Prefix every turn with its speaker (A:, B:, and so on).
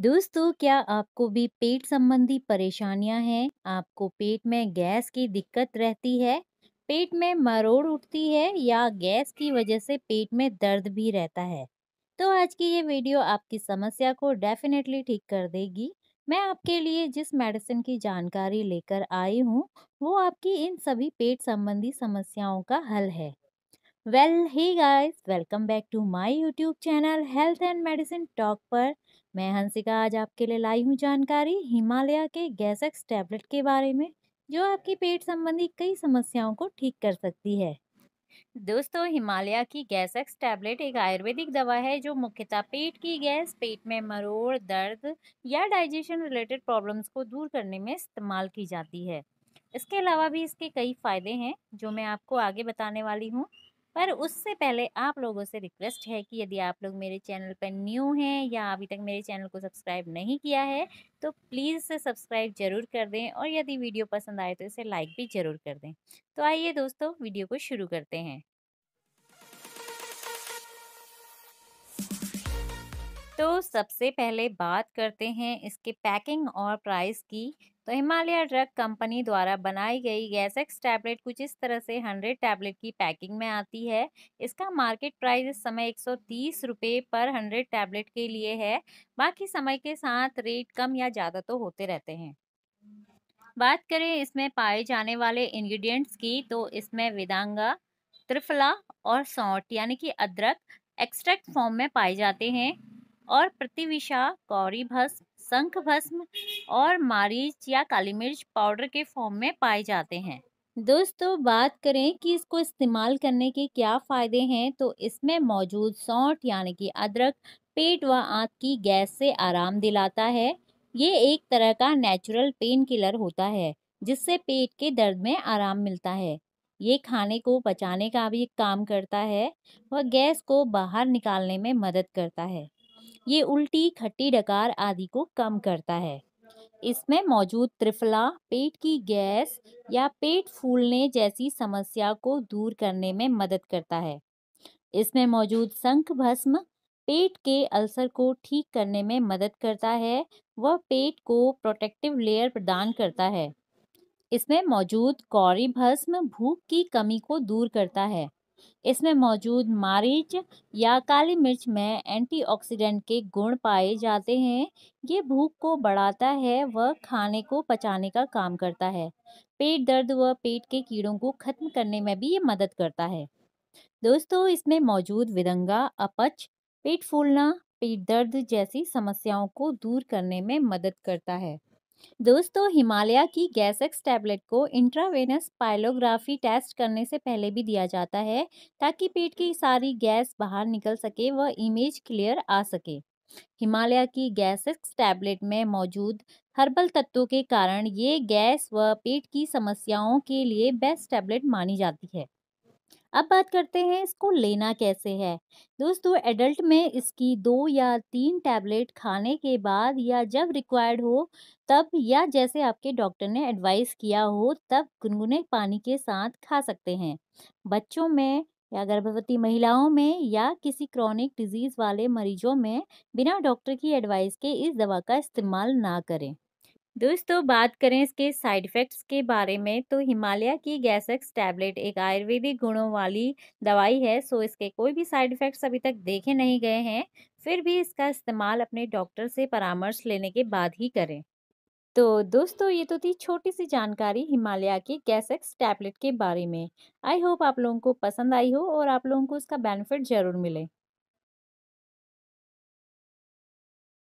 A: दोस्तों क्या आपको भी पेट संबंधी परेशानियां हैं? आपको पेट में गैस की दिक्कत रहती है? पेट में मरोड़ उठती है या गैस की वजह से पेट में दर्द भी रहता है? तो आज की ये वीडियो आपकी समस्या को डेफिनेटली ठीक कर देगी। मैं आपके लिए जिस मेडिसिन की जानकारी लेकर आई हूँ, वो आपकी इन सभी पेट संबंधी समस्याओं का हल है। Well hi guys welcome back to my YouTube channel health and medicine talk पर मैं हंसिका आज आपके लिए लाई हूँ जानकारी हिमालय के गैसेक्स टैबलेट के बारे में जो आपकी पेट संबंधी कई समस्याओं को ठीक कर सकती है दोस्तों हिमालय की गैसेक्स टैबलेट एक आयुर्वेदिक दवा है जो मुख्यतः पेट की गैस पेट में मरोड़ दर्द या डाइजेशन रिलेटेड प्रॉब्लम्स को दूर करने में इस्तेमाल की जाती है इसके अलावा भी इसके कई फ़ायदे हैं जो मैं आपको आगे बताने वाली हूँ पर उससे पहले आप लोगों से रिक्वेस्ट है कि यदि आप लोग मेरे चैनल पर न्यू हैं या अभी तक मेरे चैनल को सब्सक्राइब नहीं किया है तो प्लीज़ सब्सक्राइब जरूर कर दें और यदि वीडियो पसंद आए तो इसे लाइक भी ज़रूर कर दें तो आइए दोस्तों वीडियो को शुरू करते हैं तो सबसे पहले बात करते हैं इसके पैकिंग और प्राइस की तो हिमालय ड्रग कंपनी द्वारा बनाई गई गैसेक्स टैबलेट कुछ इस तरह से 100 टैबलेट की पैकिंग में आती है इसका मार्केट प्राइस इस समय एक सौ पर 100 टैबलेट के लिए है बाकी समय के साथ रेट कम या ज़्यादा तो होते रहते हैं बात करें इसमें पाए जाने वाले इंग्रेडिएंट्स की तो इसमें विदांगा त्रिफला और सौट यानी कि अदरक एक्सट्रैक्ट फॉर्म में पाए जाते हैं और प्रतिविशा कौरी भस्म शंख भस्म और मारीच या काली मिर्च पाउडर के फॉर्म में पाए जाते हैं दोस्तों बात करें कि इसको इस्तेमाल करने के क्या फ़ायदे हैं तो इसमें मौजूद सौंठ यानी कि अदरक पेट व आँख की गैस से आराम दिलाता है ये एक तरह का नेचुरल पेन किलर होता है जिससे पेट के दर्द में आराम मिलता है ये खाने को पचाने का भी काम करता है व गैस को बाहर निकालने में मदद करता है ये उल्टी खट्टी डकार आदि को कम करता है इसमें मौजूद त्रिफला पेट की गैस या पेट फूलने जैसी समस्या को दूर करने में मदद करता है इसमें मौजूद शंख भस्म पेट के अल्सर को ठीक करने में मदद करता है वह पेट को प्रोटेक्टिव लेयर प्रदान करता है इसमें मौजूद कौरी भस्म भूख की कमी को दूर करता है इसमें मौजूद मारीच या काली मिर्च में एंटीऑक्सीडेंट के गुण पाए जाते हैं ये भूख को बढ़ाता है व खाने को पचाने का काम करता है पेट दर्द व पेट के कीड़ों को खत्म करने में भी ये मदद करता है दोस्तों इसमें मौजूद विदंगा अपच पेट फूलना पेट दर्द जैसी समस्याओं को दूर करने में मदद करता है दोस्तों हिमालय की गैसेक्स टैबलेट को इंट्रावेनस पायलोग्राफी टेस्ट करने से पहले भी दिया जाता है ताकि पेट की सारी गैस बाहर निकल सके व इमेज क्लियर आ सके हिमालय की गैसेक्स टैबलेट में मौजूद हर्बल तत्वों के कारण ये गैस व पेट की समस्याओं के लिए बेस्ट टैबलेट मानी जाती है अब बात करते हैं इसको लेना कैसे है दोस्तों एडल्ट में इसकी दो या तीन टैबलेट खाने के बाद या जब रिक्वायर्ड हो तब या जैसे आपके डॉक्टर ने एडवाइस किया हो तब गुनगुने पानी के साथ खा सकते हैं बच्चों में या गर्भवती महिलाओं में या किसी क्रॉनिक डिजीज़ वाले मरीजों में बिना डॉक्टर की एडवाइस के इस दवा का इस्तेमाल ना करें दोस्तों बात करें इसके साइड इफ़ेक्ट्स के बारे में तो हिमालय की गैसेक्स टैबलेट एक आयुर्वेदिक गुणों वाली दवाई है सो इसके कोई भी साइड इफ़ेक्ट्स अभी तक देखे नहीं गए हैं फिर भी इसका इस्तेमाल अपने डॉक्टर से परामर्श लेने के बाद ही करें तो दोस्तों ये तो थी छोटी सी जानकारी हिमालय की गैसेक्स टैबलेट के बारे में आई होप आप लोगों को पसंद आई हो और आप लोगों को इसका बेनिफिट ज़रूर मिले